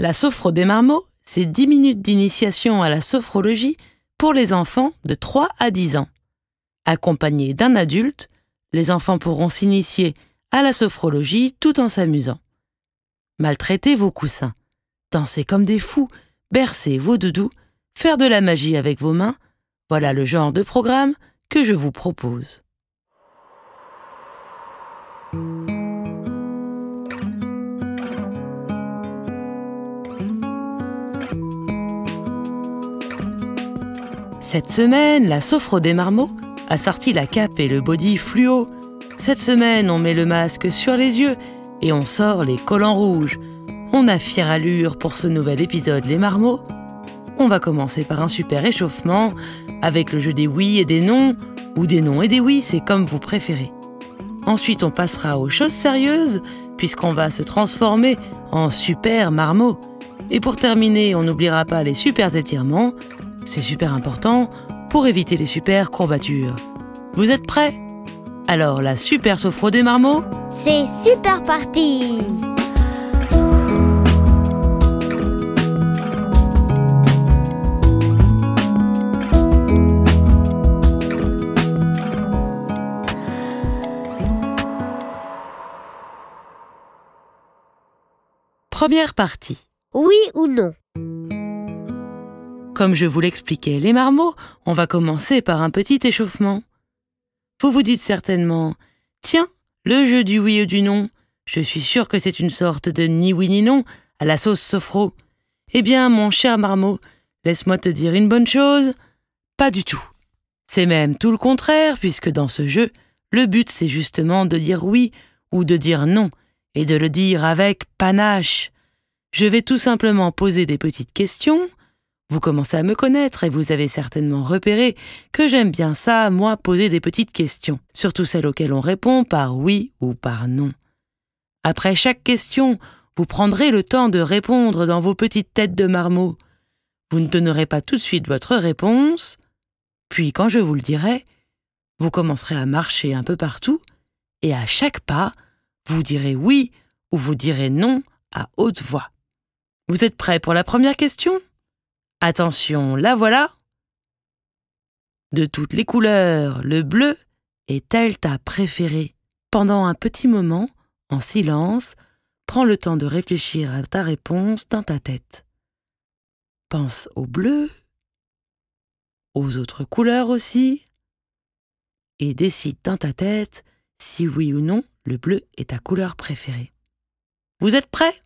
La Sophro des Marmots, c'est 10 minutes d'initiation à la sophrologie pour les enfants de 3 à 10 ans. Accompagnés d'un adulte, les enfants pourront s'initier à la sophrologie tout en s'amusant. Maltraitez vos coussins, dansez comme des fous, bercez vos doudous, faire de la magie avec vos mains, voilà le genre de programme que je vous propose. Cette semaine, la Sophro des Marmots a sorti la cape et le body fluo. Cette semaine, on met le masque sur les yeux et on sort les collants rouges. On a fière allure pour ce nouvel épisode Les Marmots. On va commencer par un super échauffement avec le jeu des oui et des non, ou des non et des oui, c'est comme vous préférez. Ensuite, on passera aux choses sérieuses, puisqu'on va se transformer en super marmots. Et pour terminer, on n'oubliera pas les super étirements c'est super important pour éviter les super courbatures. Vous êtes prêts Alors la super sophro des marmots C'est super parti Première partie. Oui ou non comme je vous l'expliquais, les marmots, on va commencer par un petit échauffement. Vous vous dites certainement Tiens, le jeu du oui ou du non, je suis sûr que c'est une sorte de ni oui ni non à la sauce sophro. Eh bien, mon cher marmot, laisse-moi te dire une bonne chose Pas du tout. C'est même tout le contraire, puisque dans ce jeu, le but c'est justement de dire oui ou de dire non, et de le dire avec panache. Je vais tout simplement poser des petites questions, vous commencez à me connaître et vous avez certainement repéré que j'aime bien ça, moi, poser des petites questions, surtout celles auxquelles on répond par oui ou par non. Après chaque question, vous prendrez le temps de répondre dans vos petites têtes de marmot. Vous ne donnerez pas tout de suite votre réponse, puis quand je vous le dirai, vous commencerez à marcher un peu partout, et à chaque pas, vous direz oui ou vous direz non à haute voix. Vous êtes prêt pour la première question Attention, la voilà De toutes les couleurs, le bleu est-elle ta préférée Pendant un petit moment, en silence, prends le temps de réfléchir à ta réponse dans ta tête. Pense au bleu, aux autres couleurs aussi, et décide dans ta tête si oui ou non le bleu est ta couleur préférée. Vous êtes prêts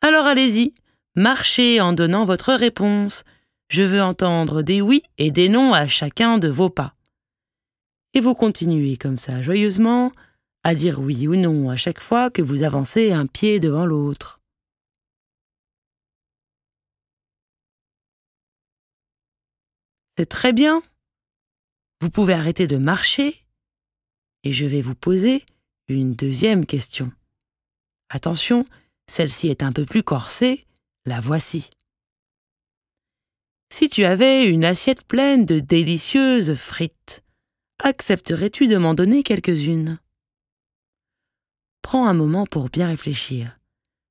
Alors allez-y, Marchez en donnant votre réponse. Je veux entendre des oui et des non à chacun de vos pas. Et vous continuez comme ça joyeusement à dire oui ou non à chaque fois que vous avancez un pied devant l'autre. C'est très bien. Vous pouvez arrêter de marcher et je vais vous poser une deuxième question. Attention, celle-ci est un peu plus corsée la voici. Si tu avais une assiette pleine de délicieuses frites, accepterais-tu de m'en donner quelques-unes Prends un moment pour bien réfléchir.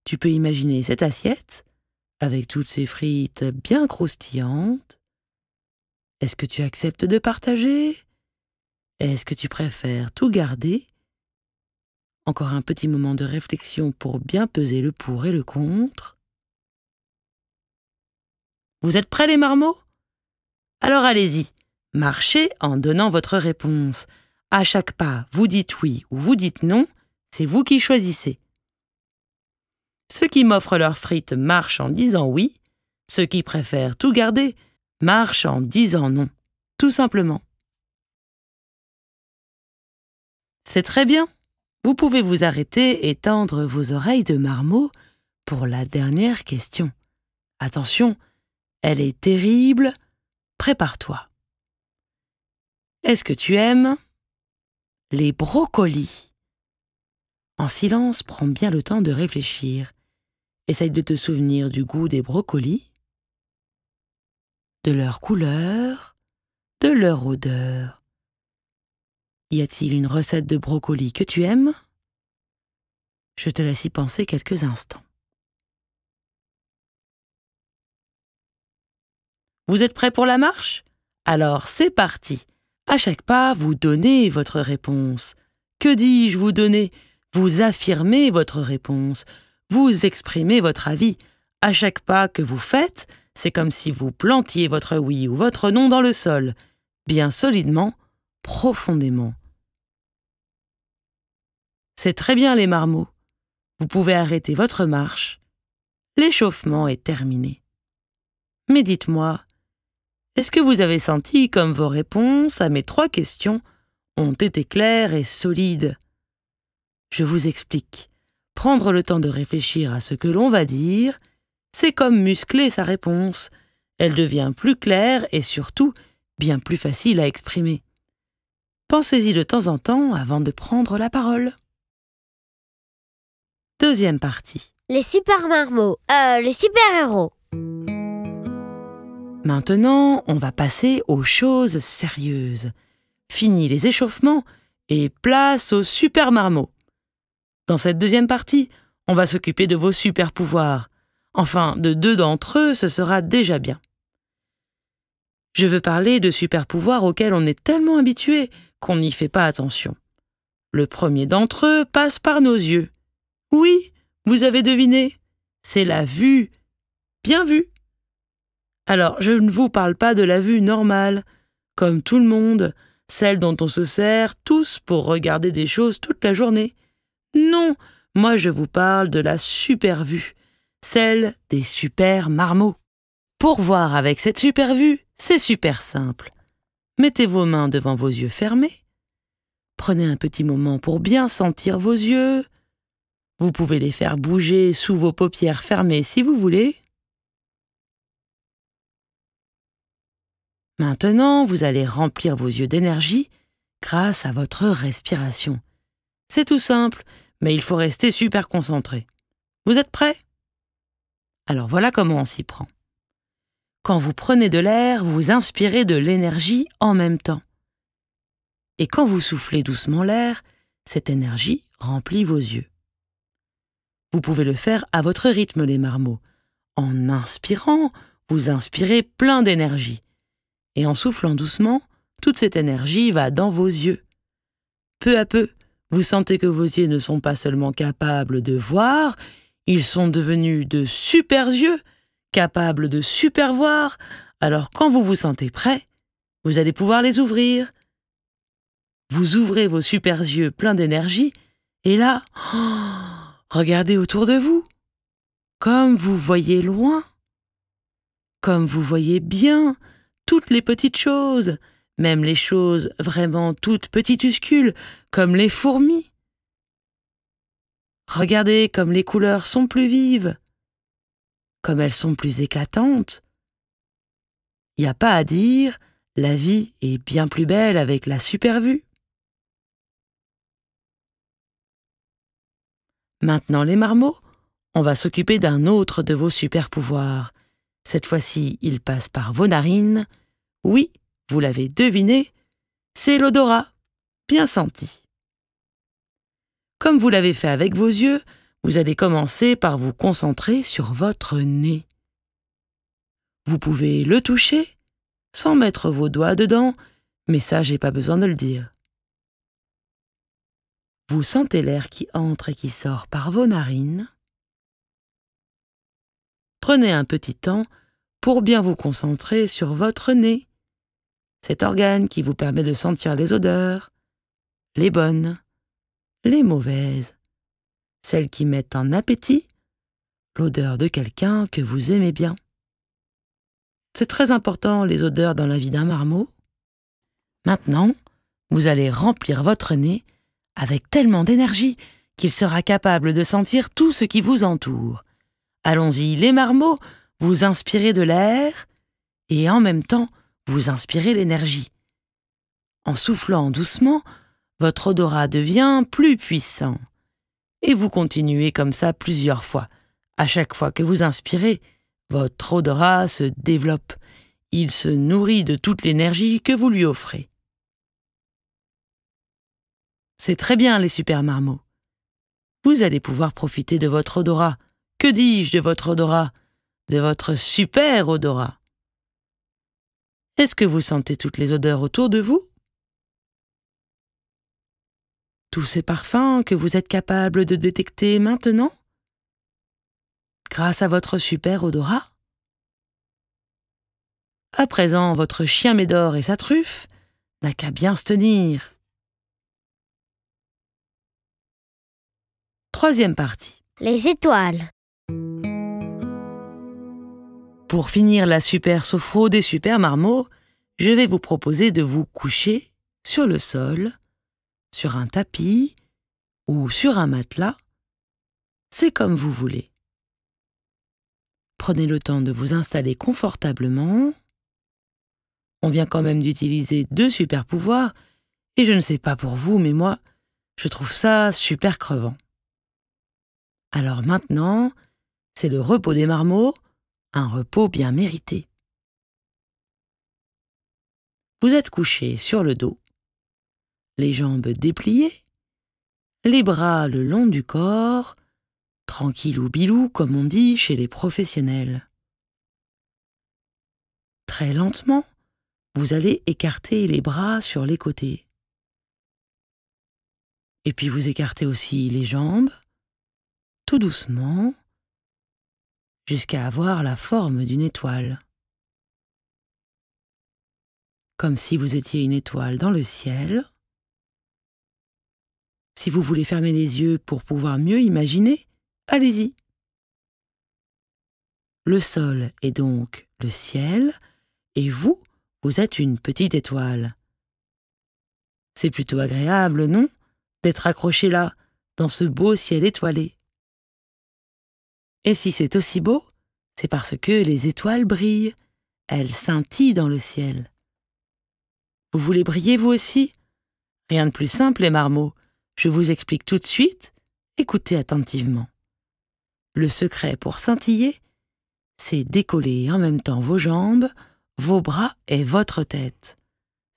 Tu peux imaginer cette assiette, avec toutes ces frites bien croustillantes. Est-ce que tu acceptes de partager Est-ce que tu préfères tout garder Encore un petit moment de réflexion pour bien peser le pour et le contre. Vous êtes prêts les marmots Alors allez-y, marchez en donnant votre réponse. À chaque pas, vous dites oui ou vous dites non, c'est vous qui choisissez. Ceux qui m'offrent leurs frites marchent en disant oui, ceux qui préfèrent tout garder marchent en disant non, tout simplement. C'est très bien. Vous pouvez vous arrêter et tendre vos oreilles de marmot pour la dernière question. Attention, elle est terrible. Prépare-toi. Est-ce que tu aimes les brocolis En silence, prends bien le temps de réfléchir. Essaye de te souvenir du goût des brocolis, de leur couleur, de leur odeur. Y a-t-il une recette de brocolis que tu aimes Je te laisse y penser quelques instants. Vous êtes prêt pour la marche Alors c'est parti. À chaque pas, vous donnez votre réponse. Que dis-je vous donnez Vous affirmez votre réponse. Vous exprimez votre avis. À chaque pas que vous faites, c'est comme si vous plantiez votre oui ou votre non dans le sol, bien solidement, profondément. C'est très bien les marmots. Vous pouvez arrêter votre marche. L'échauffement est terminé. Mais dites-moi, est-ce que vous avez senti comme vos réponses à mes trois questions ont été claires et solides Je vous explique. Prendre le temps de réfléchir à ce que l'on va dire, c'est comme muscler sa réponse. Elle devient plus claire et surtout bien plus facile à exprimer. Pensez-y de temps en temps avant de prendre la parole. Deuxième partie. Les super marmots, euh, les super héros. Maintenant, on va passer aux choses sérieuses. Fini les échauffements et place aux super marmots. Dans cette deuxième partie, on va s'occuper de vos super pouvoirs. Enfin, de deux d'entre eux, ce sera déjà bien. Je veux parler de super pouvoirs auxquels on est tellement habitué qu'on n'y fait pas attention. Le premier d'entre eux passe par nos yeux. Oui, vous avez deviné, c'est la vue. Bien vu alors, je ne vous parle pas de la vue normale, comme tout le monde, celle dont on se sert tous pour regarder des choses toute la journée. Non, moi je vous parle de la super vue, celle des super marmots. Pour voir avec cette super vue, c'est super simple. Mettez vos mains devant vos yeux fermés. Prenez un petit moment pour bien sentir vos yeux. Vous pouvez les faire bouger sous vos paupières fermées si vous voulez. Maintenant, vous allez remplir vos yeux d'énergie grâce à votre respiration. C'est tout simple, mais il faut rester super concentré. Vous êtes prêts Alors voilà comment on s'y prend. Quand vous prenez de l'air, vous inspirez de l'énergie en même temps. Et quand vous soufflez doucement l'air, cette énergie remplit vos yeux. Vous pouvez le faire à votre rythme, les marmots. En inspirant, vous inspirez plein d'énergie et en soufflant doucement, toute cette énergie va dans vos yeux. Peu à peu, vous sentez que vos yeux ne sont pas seulement capables de voir, ils sont devenus de super yeux, capables de super voir, alors quand vous vous sentez prêt, vous allez pouvoir les ouvrir. Vous ouvrez vos super yeux pleins d'énergie, et là, regardez autour de vous. Comme vous voyez loin, comme vous voyez bien, toutes les petites choses, même les choses vraiment toutes petituscules, comme les fourmis. Regardez comme les couleurs sont plus vives, comme elles sont plus éclatantes. Il n'y a pas à dire, la vie est bien plus belle avec la vue. Maintenant les marmots, on va s'occuper d'un autre de vos super pouvoirs, cette fois-ci, il passe par vos narines. Oui, vous l'avez deviné, c'est l'odorat, bien senti. Comme vous l'avez fait avec vos yeux, vous allez commencer par vous concentrer sur votre nez. Vous pouvez le toucher sans mettre vos doigts dedans, mais ça, j'ai pas besoin de le dire. Vous sentez l'air qui entre et qui sort par vos narines. Prenez un petit temps pour bien vous concentrer sur votre nez, cet organe qui vous permet de sentir les odeurs, les bonnes, les mauvaises, celles qui mettent en appétit l'odeur de quelqu'un que vous aimez bien. C'est très important les odeurs dans la vie d'un marmot. Maintenant, vous allez remplir votre nez avec tellement d'énergie qu'il sera capable de sentir tout ce qui vous entoure, Allons-y, les marmots, vous inspirez de l'air et en même temps vous inspirez l'énergie. En soufflant doucement, votre odorat devient plus puissant. Et vous continuez comme ça plusieurs fois. À chaque fois que vous inspirez, votre odorat se développe. Il se nourrit de toute l'énergie que vous lui offrez. C'est très bien les super marmots. Vous allez pouvoir profiter de votre odorat que dis-je de votre odorat, de votre super odorat Est-ce que vous sentez toutes les odeurs autour de vous Tous ces parfums que vous êtes capable de détecter maintenant Grâce à votre super odorat à présent, votre chien Médor et sa truffe n'a qu'à bien se tenir. Troisième partie. Les étoiles. Pour finir la super sophro des super marmots, je vais vous proposer de vous coucher sur le sol, sur un tapis ou sur un matelas. C'est comme vous voulez. Prenez le temps de vous installer confortablement. On vient quand même d'utiliser deux super pouvoirs, et je ne sais pas pour vous, mais moi, je trouve ça super crevant. Alors maintenant, c'est le repos des marmots un repos bien mérité. Vous êtes couché sur le dos, les jambes dépliées, les bras le long du corps, tranquille ou bilou comme on dit chez les professionnels. Très lentement, vous allez écarter les bras sur les côtés. Et puis vous écartez aussi les jambes, tout doucement, jusqu'à avoir la forme d'une étoile. Comme si vous étiez une étoile dans le ciel. Si vous voulez fermer les yeux pour pouvoir mieux imaginer, allez-y. Le sol est donc le ciel, et vous, vous êtes une petite étoile. C'est plutôt agréable, non, d'être accroché là, dans ce beau ciel étoilé. Et si c'est aussi beau, c'est parce que les étoiles brillent, elles scintillent dans le ciel. Vous voulez briller vous aussi Rien de plus simple, les marmots. Je vous explique tout de suite, écoutez attentivement. Le secret pour scintiller, c'est décoller en même temps vos jambes, vos bras et votre tête.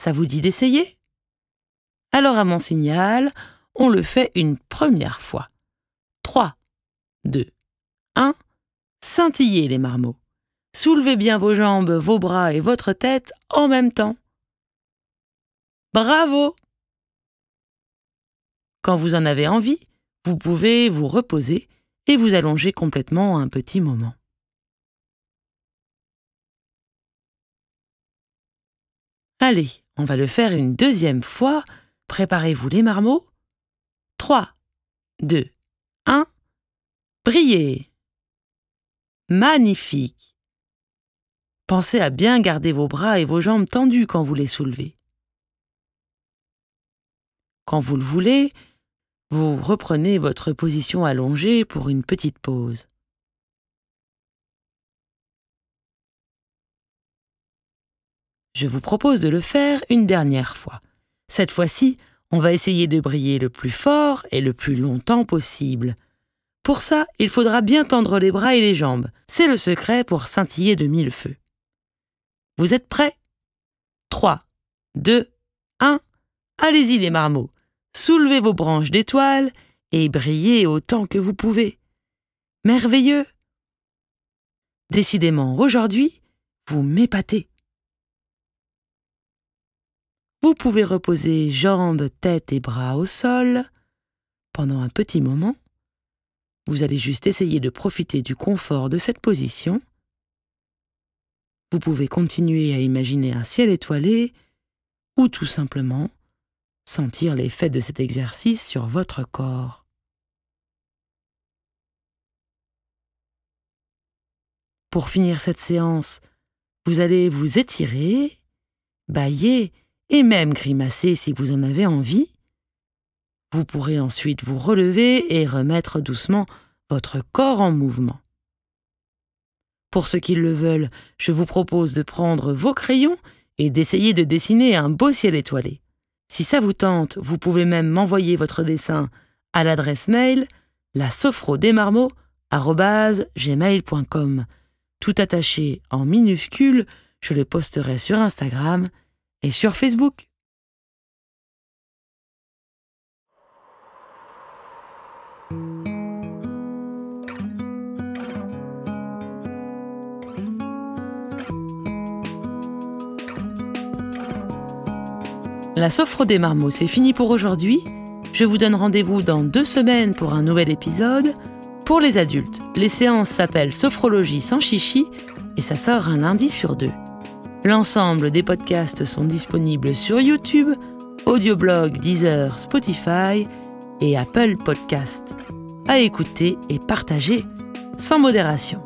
Ça vous dit d'essayer Alors à mon signal, on le fait une première fois. 3, 2, 1. Scintillez les marmots. Soulevez bien vos jambes, vos bras et votre tête en même temps. Bravo Quand vous en avez envie, vous pouvez vous reposer et vous allonger complètement un petit moment. Allez, on va le faire une deuxième fois. Préparez-vous les marmots. 3, 2, 1. Brillez magnifique. Pensez à bien garder vos bras et vos jambes tendus quand vous les soulevez. Quand vous le voulez, vous reprenez votre position allongée pour une petite pause. Je vous propose de le faire une dernière fois. Cette fois-ci, on va essayer de briller le plus fort et le plus longtemps possible. Pour ça, il faudra bien tendre les bras et les jambes. C'est le secret pour scintiller de mille feux. Vous êtes prêts 3, 2, 1. Allez-y les marmots. Soulevez vos branches d'étoiles et brillez autant que vous pouvez. Merveilleux Décidément, aujourd'hui, vous m'épatez. Vous pouvez reposer jambes, tête et bras au sol pendant un petit moment. Vous allez juste essayer de profiter du confort de cette position. Vous pouvez continuer à imaginer un ciel étoilé ou tout simplement sentir l'effet de cet exercice sur votre corps. Pour finir cette séance, vous allez vous étirer, bailler et même grimacer si vous en avez envie, vous pourrez ensuite vous relever et remettre doucement votre corps en mouvement. Pour ceux qui le veulent, je vous propose de prendre vos crayons et d'essayer de dessiner un beau ciel étoilé. Si ça vous tente, vous pouvez même m'envoyer votre dessin à l'adresse mail la gmail.com. Tout attaché en minuscules, je le posterai sur Instagram et sur Facebook. La Sophro des Marmots, c'est fini pour aujourd'hui. Je vous donne rendez-vous dans deux semaines pour un nouvel épisode. Pour les adultes, les séances s'appellent Sophrologie sans chichi et ça sort un lundi sur deux. L'ensemble des podcasts sont disponibles sur YouTube, Audioblog, Deezer, Spotify et Apple Podcast. À écouter et partager sans modération.